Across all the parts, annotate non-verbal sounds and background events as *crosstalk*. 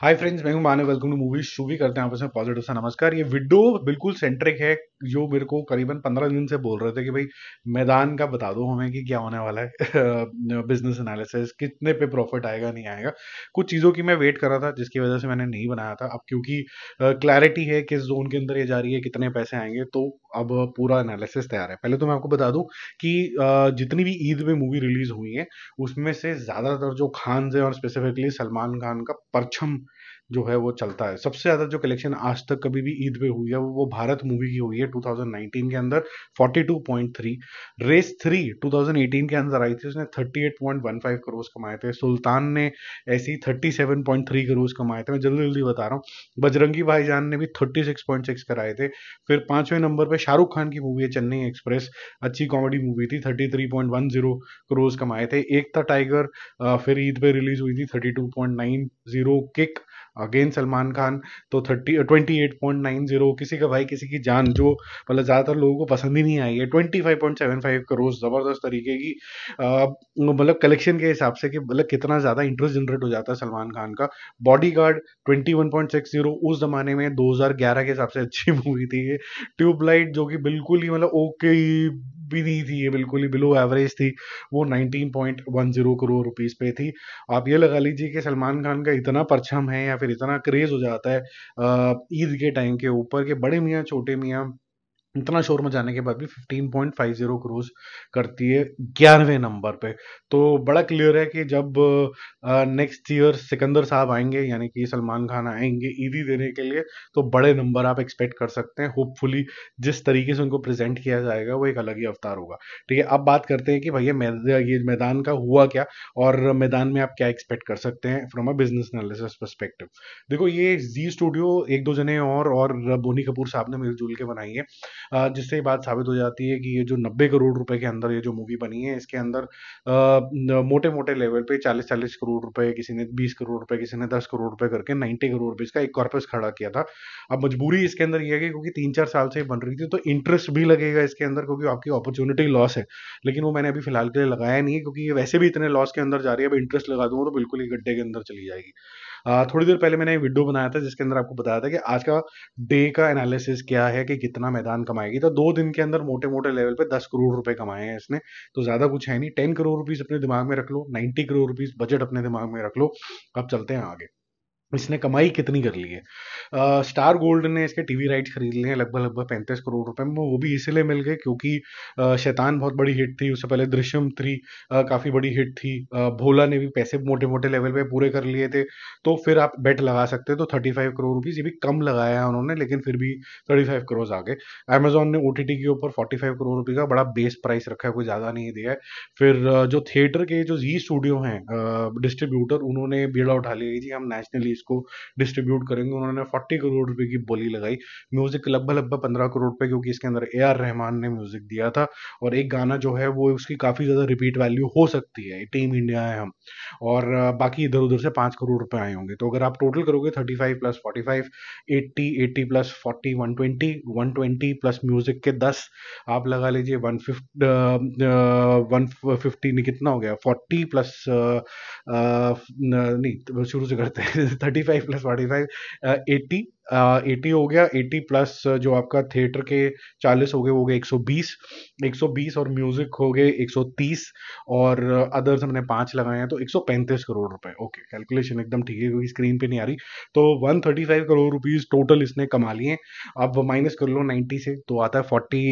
हाय friends मैं हूं Manav welcome to movies show भी करते हैं आपस में पॉजिटिव सा नमस्कार ये वीडियो बिल्कुल सेंट्रिक है जो मेरे को करीबन पंद्रह दिन से बोल रहे थे कि भाई मैदान का बता दो हमें कि क्या होने वाला है बिजनेस *laughs* एनालिसिस कितने पे प्रॉफिट आएगा नहीं आएगा कुछ चीज़ों की मैं वेट कर रहा था जिसकी वजह से मैंने नहीं बनाया था अब क्योंकि क्लैरिटी है किस जोन के अंदर ये जा रही है कितने पैसे आएंगे तो अब पूरा एनालिसिस तैयार है पहले तो मैं आपको बता दूं कि जितनी भी ईद में मूवी रिलीज हुई है उसमें से ज़्यादातर जो खान से और स्पेसिफिकली सलमान खान का परछम जो है वो चलता है सबसे ज़्यादा जो कलेक्शन आज तक कभी भी ईद पे हुई है वो भारत मूवी की हुई है 2019 के अंदर 42.3 रेस थ्री 2018 के अंदर आई थी उसने 38.15 करोड़ कमाए थे सुल्तान ने ऐसी 37.3 करोड़ कमाए थे मैं जल्दी जल्दी बता रहा हूँ बजरंगी भाईजान ने भी 36.6 कराए थे फिर पाँचवें नंबर पर शाहरुख खान की मूवी है चेन्नई एक्सप्रेस अच्छी कॉमेडी मूवी थी थर्टी करोड़ कमाए थे एक था टाइगर फिर ईद पे रिलीज हुई थी 32.90 किक अगेन सलमान खान तो thirty twenty eight point nine zero किसी का भाई किसी की जान जो मतलब ज़्यादातर लोगों को पसंद ही नहीं आई है twenty five point seven five crore ज़बरदस्त तरीके की मतलब कलेक्शन के हिसाब से कि मतलब कितना ज़्यादा इंटरेस्ट जनरेट हो जाता है सलमान खान का bodyguard twenty one point six zero उस ज़माने में दो हज़ार ग्यारह के हिसाब से अच्छी मूवी *laughs* थी ये ट्यूबलाइट जो कि बिल्कुल ही मतलब ओके भी नहीं थी ये बिल्कुल ही बिलो एवरेज थी वो 19.10 करोड़ रुपीस पे थी आप ये लगा लीजिए कि सलमान खान का इतना परछम है या फिर इतना क्रेज हो जाता है ईद के टाइम के ऊपर के बड़े मियाँ छोटे मियाँ इतना शोर में जाने के बाद भी 15.50 क्रोज करती है ग्यारहवें नंबर पे तो बड़ा क्लियर है कि जब नेक्स्ट ईयर सिकंदर साहब आएंगे यानी कि सलमान खान आएंगे ईदी e देने के लिए तो बड़े नंबर आप एक्सपेक्ट कर सकते हैं होपफुली जिस तरीके से उनको प्रेजेंट किया जाएगा वो एक अलग ही अवतार होगा ठीक है अब बात करते हैं कि भैया ये मैदान का हुआ क्या और मैदान में आप क्या एक्सपेक्ट कर सकते हैं from a business analysis perspective देखो ये जी स्टूडियो एक दो जने और, और बोनी कपूर साहब ने मिलजुल के बनाई है जिससे ये बात साबित हो जाती है कि ये जो नब्बे करोड़ रुपए के अंदर ये जो मूवी बनी है इसके अंदर मोटे मोटे लेवल पे चालीस चालीस करोड़ रुपए किसी ने बीस करोड़ रुपए किसी ने दस करोड़ रुपए करके नाइन्टी करोड़ रुपए इसका एक कॉर्पस खड़ा किया था अब मजबूरी इसके अंदर यह है क्योंकि तीन चार साल से बन रही थी तो इंटरेस्ट भी लगेगा इसके अंदर क्योंकि आपकी अपॉर्चुनिटी लॉस है लेकिन वो मैंने अभी फिलहाल के लिए लगाया नहीं है क्योंकि ये वैसे भी इतने लॉस के अंदर जा रही है अब इंटरेस्ट लगा दूंगा तो बिल्कुल ही गड्ढे के अंदर चली जाएगी थोड़ी देर पहले मैंने एक वीडियो बनाया था जिसके अंदर आपको बताया था कि आज का डे का एनालिसिस क्या है कि कितना मैदान कमाएगी तो दो दिन के अंदर मोटे मोटे लेवल पे दस करोड़ रुपए कमाए हैं इसने तो ज़्यादा कुछ है नहीं टेन करोड़ रुपीज़ अपने दिमाग में रख लो नाइन्टी करोड़ रुपीज़ बजट अपने दिमाग में रख लो अब चलते हैं आगे इसने कमाई कितनी कर ली है आ, स्टार गोल्ड ने इसके टीवी राइट्स खरीद लिए हैं लगभग लगभग पैंतीस करोड़ रुपए में वो भी इसीलिए मिल गए क्योंकि आ, शैतान बहुत बड़ी हिट थी उससे पहले दृश्यम थ्री काफ़ी बड़ी हिट थी आ, भोला ने भी पैसे मोटे मोटे लेवल पे पूरे कर लिए थे तो फिर आप बेट लगा सकते तो थर्टी फाइव करोड़ रुपीज़ ये भी कम लगाया है उन्होंने लेकिन फिर भी थर्टी फाइव करोड़ आ गए अमेजोन ने ओ के ऊपर फोर्टी फाइव करोड़ रुपये का बड़ा बेस प्राइस रखा है कोई ज़्यादा नहीं दिया है फिर जो थिएटर के जो जी स्टूडियो हैं डिस्ट्रीब्यूटर उन्होंने बीड़ा उठा लिया जी हम नेशनली को डिस्ट्रीब्यूट करेंगे उन्होंने फोर्टी करोड़ रुपए की बोली लगाई म्यूजिक लगभग लगभग पंद्रह करोड़ रुपए क्योंकि इसके अंदर ए आर रहमान ने म्यूजिक दिया था और एक गाना जो है वो उसकी काफ़ी ज़्यादा रिपीट वैल्यू हो सकती है टीम इंडिया है हम और बाकी इधर उधर से पांच करोड़ रुपए आए होंगे तो अगर आप टोटल करोगे thirty five plus forty five eighty eighty plus forty one twenty one twenty plus music के दस आप लगा लीजिए वन वन फिफ्टी कितना हो गया फोर्टी प्लस नहीं तो शुरू से करते हैं thirty five plus forty five eighty eighty हो गया एटी प्लस uh, जो आपका थिएटर के चालीस हो गए हो गए एक सौ बीस एक सौ बीस और म्यूजिक हो गए एक सौ तीस और अदर्स uh, हमने पाँच लगाए हैं तो एक सौ पैंतीस करोड़ रुपए ओके कैलकुलेशन एकदम ठीक है क्योंकि स्क्रीन पे नहीं आ रही तो one thirty five crore rupees total इसने कमा लिए अब माइनस कर लो नाइन्टी से तो आता है फोर्टी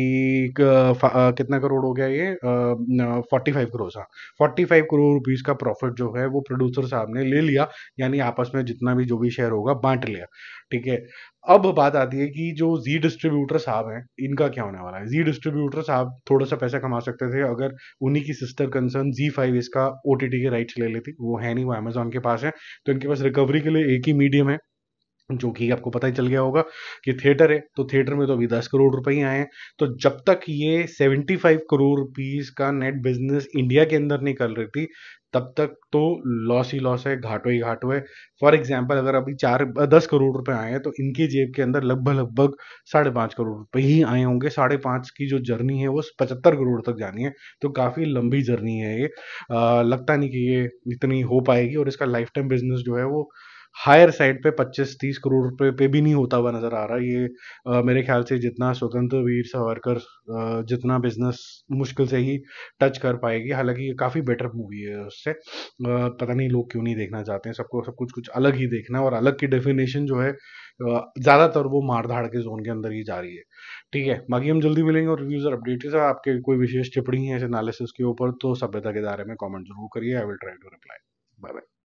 uh, कितना करोड़ हो गया ये फोर्टी फाइव करोड़ हाँ फोर्टी फाइव करोड़ रुपीज का प्रॉफिट जो है वो प्रोड्यूसर साहब ने ले लिया यानी आपस में जितना भी जो भी शेयर होगा बांट लिया ठीक है अब बात आती है कि जो जी डिस्ट्रीब्यूटर साहब हैं इनका क्या होने वाला है जी डिस्ट्रीब्यूटर साहब थोड़ा सा पैसा कमा सकते थे अगर उन्हीं की सिस्टर कंसर्न जी फाइव इसका ओ के राइट्स ले लेती वो है नहीं वो अमेजोन के पास है तो इनके पास रिकवरी के लिए एक ही मीडियम है जो कि आपको पता ही चल गया होगा कि थिएटर है तो थिएटर में तो अभी दस करोड़ रुपए ही आए हैं तो जब तक ये सेवेंटी फाइव करोड़ रुपीज का नेट बिजनेस इंडिया के अंदर नहीं कर रही थी तब तक तो लॉस ही लॉस है घाटो ही घाटो है फॉर एग्जाम्पल अगर अभी चार दस करोड़ रुपए आए हैं तो इनकी जेब के अंदर लगभग लगभग साढ़े पाँच करोड़ रुपए ही आए होंगे साढ़े पाँच की जो जर्नी है वो पचहत्तर करोड़ तक जानी है तो काफ़ी लंबी जर्नी है ये आ, लगता नहीं कि ये इतनी हो पाएगी और इसका लाइफ टाइम बिजनेस जो है वो हायर साइड पे 25-30 करोड़ रुपए पे भी नहीं होता हुआ नजर आ रहा ये आ, मेरे ख्याल से जितना स्वतंत्र वीर सावरकर जितना बिजनेस मुश्किल से ही टच कर पाएगी हालांकि ये काफ़ी बेटर मूवी है उससे आ, पता नहीं लोग क्यों नहीं देखना चाहते हैं सबको सब कुछ कुछ अलग ही देखना और अलग की डेफिनेशन जो है ज़्यादातर वो मार धाड़ के जोन के अंदर ही जा रही है ठीक है बाकी हम जल्दी मिलेंगे और रिव्यूज़ और अपडेट के साथ आपके कोई विशेष टिप्पणी है इस एनालिसिस के ऊपर तो सभ्यता के दायरे में कॉमेंट जरूर करिए I will try to reply bye bye